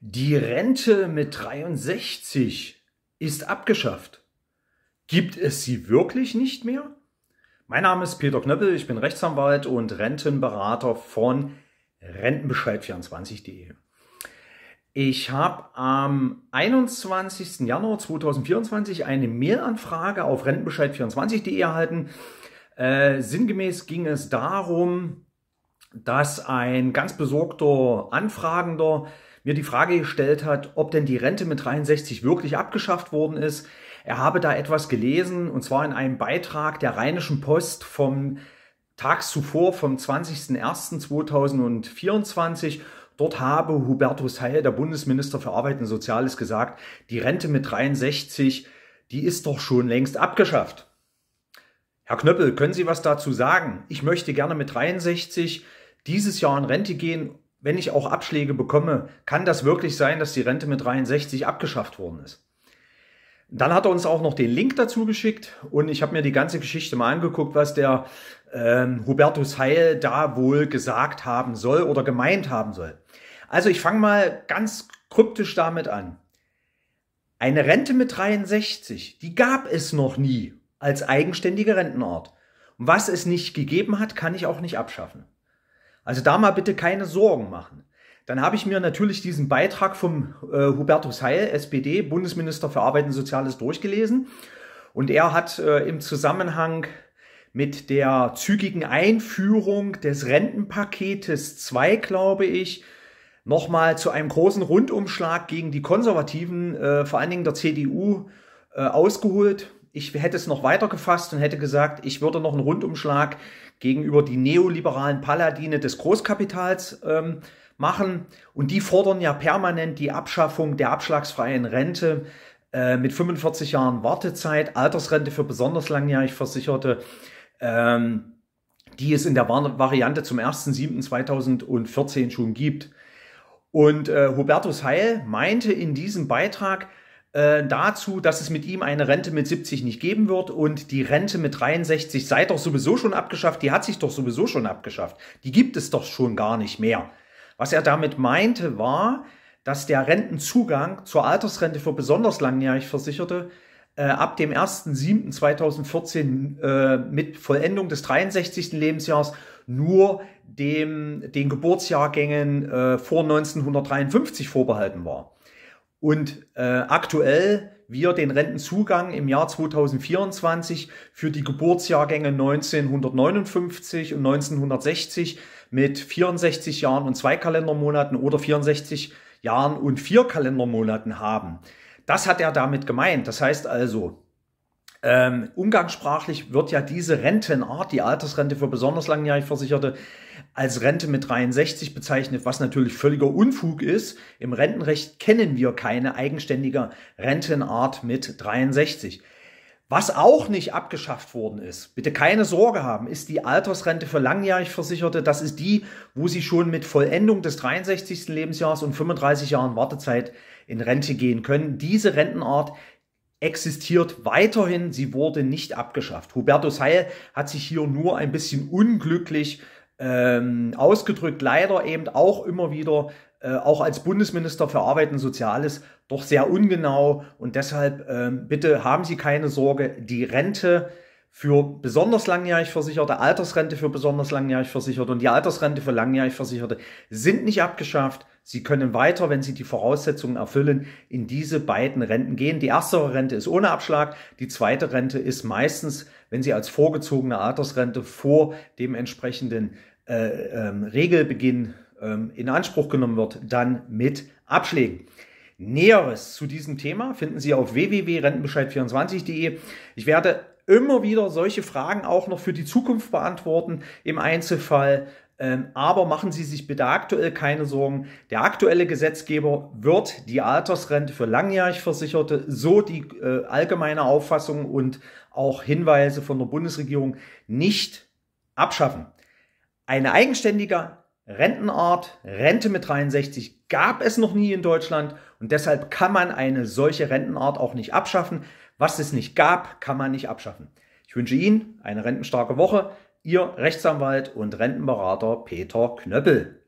Die Rente mit 63 ist abgeschafft. Gibt es sie wirklich nicht mehr? Mein Name ist Peter Knöppel, ich bin Rechtsanwalt und Rentenberater von Rentenbescheid24.de. Ich habe am 21. Januar 2024 eine Mailanfrage auf Rentenbescheid24.de erhalten. Äh, sinngemäß ging es darum, dass ein ganz besorgter Anfragender mir die Frage gestellt hat, ob denn die Rente mit 63 wirklich abgeschafft worden ist. Er habe da etwas gelesen, und zwar in einem Beitrag der Rheinischen Post vom Tag zuvor, vom 20.01.2024. Dort habe Hubertus Heil, der Bundesminister für Arbeit und Soziales, gesagt, die Rente mit 63, die ist doch schon längst abgeschafft. Herr Knöppel, können Sie was dazu sagen? Ich möchte gerne mit 63 dieses Jahr in Rente gehen wenn ich auch Abschläge bekomme, kann das wirklich sein, dass die Rente mit 63 abgeschafft worden ist. Dann hat er uns auch noch den Link dazu geschickt und ich habe mir die ganze Geschichte mal angeguckt, was der ähm, Hubertus Heil da wohl gesagt haben soll oder gemeint haben soll. Also ich fange mal ganz kryptisch damit an. Eine Rente mit 63, die gab es noch nie als eigenständige Rentenart. Und was es nicht gegeben hat, kann ich auch nicht abschaffen. Also da mal bitte keine Sorgen machen. Dann habe ich mir natürlich diesen Beitrag vom äh, Hubertus Heil, SPD, Bundesminister für Arbeit und Soziales, durchgelesen. Und er hat äh, im Zusammenhang mit der zügigen Einführung des Rentenpaketes 2, glaube ich, nochmal zu einem großen Rundumschlag gegen die Konservativen, äh, vor allen Dingen der CDU, äh, ausgeholt. Ich hätte es noch weiter gefasst und hätte gesagt, ich würde noch einen Rundumschlag gegenüber die neoliberalen Paladine des Großkapitals ähm, machen. Und die fordern ja permanent die Abschaffung der abschlagsfreien Rente äh, mit 45 Jahren Wartezeit, Altersrente für besonders langjährig Versicherte. Ähm, die es in der Variante zum 1.7.2014 schon gibt. Und äh, Hubertus Heil meinte in diesem Beitrag, äh, dazu, dass es mit ihm eine Rente mit 70 nicht geben wird und die Rente mit 63 sei doch sowieso schon abgeschafft, die hat sich doch sowieso schon abgeschafft, die gibt es doch schon gar nicht mehr. Was er damit meinte war, dass der Rentenzugang zur Altersrente für besonders langjährig Versicherte äh, ab dem 1.7.2014 äh, mit Vollendung des 63. Lebensjahres nur dem, den Geburtsjahrgängen äh, vor 1953 vorbehalten war und äh, aktuell wir den Rentenzugang im Jahr 2024 für die Geburtsjahrgänge 1959 und 1960 mit 64 Jahren und zwei Kalendermonaten oder 64 Jahren und vier Kalendermonaten haben. Das hat er damit gemeint. Das heißt also, ähm, umgangssprachlich wird ja diese Rentenart, die Altersrente für besonders langjährig Versicherte, als Rente mit 63 bezeichnet, was natürlich völliger Unfug ist. Im Rentenrecht kennen wir keine eigenständige Rentenart mit 63. Was auch nicht abgeschafft worden ist, bitte keine Sorge haben, ist die Altersrente für langjährig Versicherte. Das ist die, wo sie schon mit Vollendung des 63. Lebensjahres und 35 Jahren Wartezeit in Rente gehen können. Diese Rentenart existiert weiterhin, sie wurde nicht abgeschafft. Hubertus Heil hat sich hier nur ein bisschen unglücklich ähm, ausgedrückt, leider eben auch immer wieder, äh, auch als Bundesminister für Arbeit und Soziales, doch sehr ungenau. Und deshalb ähm, bitte haben Sie keine Sorge, die Rente für besonders langjährig Versicherte, Altersrente für besonders langjährig Versicherte und die Altersrente für langjährig Versicherte sind nicht abgeschafft. Sie können weiter, wenn Sie die Voraussetzungen erfüllen, in diese beiden Renten gehen. Die erste Rente ist ohne Abschlag, die zweite Rente ist meistens, wenn Sie als vorgezogene Altersrente vor dem entsprechenden äh, ähm, Regelbeginn ähm, in Anspruch genommen wird, dann mit Abschlägen. Näheres zu diesem Thema finden Sie auf www.rentenbescheid24.de. Ich werde immer wieder solche Fragen auch noch für die Zukunft beantworten im Einzelfall. Ähm, aber machen Sie sich bitte aktuell keine Sorgen. Der aktuelle Gesetzgeber wird die Altersrente für langjährig Versicherte, so die äh, allgemeine Auffassung und auch Hinweise von der Bundesregierung, nicht abschaffen. Eine eigenständige Rentenart, Rente mit 63 gab es noch nie in Deutschland und deshalb kann man eine solche Rentenart auch nicht abschaffen. Was es nicht gab, kann man nicht abschaffen. Ich wünsche Ihnen eine rentenstarke Woche. Ihr Rechtsanwalt und Rentenberater Peter Knöppel.